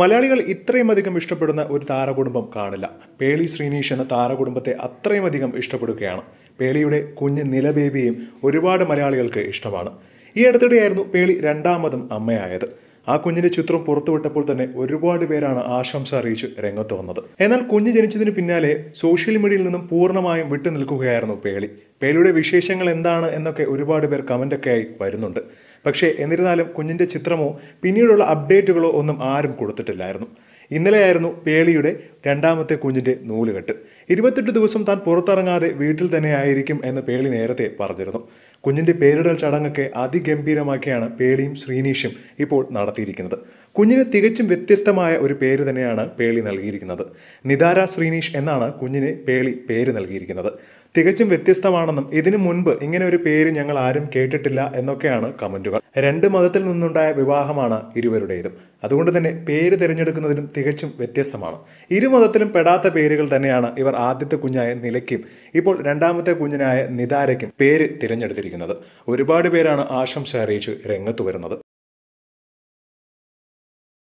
മലയാളികൾ ഇത്രയും അധികം ഇഷ്ടപ്പെടുന്ന ഒരു താരകുടുംബം കാണില്ല പേളി ശ്രീനീഷ് എന്ന താരകുടുംബത്തെ അത്രയും അധികം ഇഷ്ടപ്പെടുകയാണ് പേളിയുടെ കുഞ്ഞ് നിലബേബിയും ഒരുപാട് മലയാളികൾക്ക് ഇഷ്ടമാണ് ഈ അടുത്തിടെയായിരുന്നു പേളി രണ്ടാമതും അമ്മയായത് ആ കുഞ്ഞിന്റെ ചിത്രം പുറത്തുവിട്ടപ്പോൾ തന്നെ ഒരുപാട് പേരാണ് ആശംസ അറിയിച്ച് രംഗത്ത് വന്നത് എന്നാൽ കുഞ്ഞ് ജനിച്ചതിന് പിന്നാലെ സോഷ്യൽ മീഡിയയിൽ നിന്നും പൂർണ്ണമായും വിട്ടു നിൽക്കുകയായിരുന്നു പേളി പേളിയുടെ വിശേഷങ്ങൾ എന്താണ് എന്നൊക്കെ ഒരുപാട് പേർ കമൻ്റൊക്കെ ആയി വരുന്നുണ്ട് പക്ഷേ എന്നിരുന്നാലും കുഞ്ഞിന്റെ ചിത്രമോ പിന്നീടുള്ള അപ്ഡേറ്റുകളോ ഒന്നും ആരും കൊടുത്തിട്ടില്ലായിരുന്നു ഇന്നലെയായിരുന്നു പേളിയുടെ രണ്ടാമത്തെ കുഞ്ഞിന്റെ നൂലുകെട്ട് ഇരുപത്തെട്ട് ദിവസം താൻ പുറത്തിറങ്ങാതെ വീട്ടിൽ തന്നെ ആയിരിക്കും എന്ന് പേളി നേരത്തെ പറഞ്ഞിരുന്നു കുഞ്ഞിൻ്റെ പേരിടൽ ചടങ്ങൊക്കെ അതിഗംഭീരമാക്കിയാണ് പേളിയും ശ്രീനീഷും ഇപ്പോൾ നടത്തിയിരിക്കുന്നത് കുഞ്ഞിന് തികച്ചും വ്യത്യസ്തമായ ഒരു പേര് തന്നെയാണ് പേളി നൽകിയിരിക്കുന്നത് നിതാര ശ്രീനീഷ് എന്നാണ് കുഞ്ഞിന് പേളി പേര് നൽകിയിരിക്കുന്നത് തികച്ചും വ്യത്യസ്തമാണെന്നും ഇതിനു മുൻപ് ഇങ്ങനെ ഒരു പേര് ഞങ്ങൾ ആരും കേട്ടിട്ടില്ല എന്നൊക്കെയാണ് കമൻറ്റുകൾ രണ്ട് മതത്തിൽ നിന്നുണ്ടായ വിവാഹമാണ് ഇരുവരുടേതും അതുകൊണ്ട് തന്നെ പേര് തിരഞ്ഞെടുക്കുന്നതിലും തികച്ചും വ്യത്യസ്തമാണ് ഇരു മതത്തിലും പെടാത്ത പേരുകൾ തന്നെയാണ് ഇവർ ആദ്യത്തെ കുഞ്ഞായ നിലയ്ക്കും ഇപ്പോൾ രണ്ടാമത്തെ കുഞ്ഞിനായ നിതാരയ്ക്കും പേര് തിരഞ്ഞെടുത്തിരിക്കുന്നത് വന്നിരിക്കുന്നത് ഒരുപാട് പേരാണ് ആശംസ അറിയിച്ച് രംഗത്ത് വരുന്നത്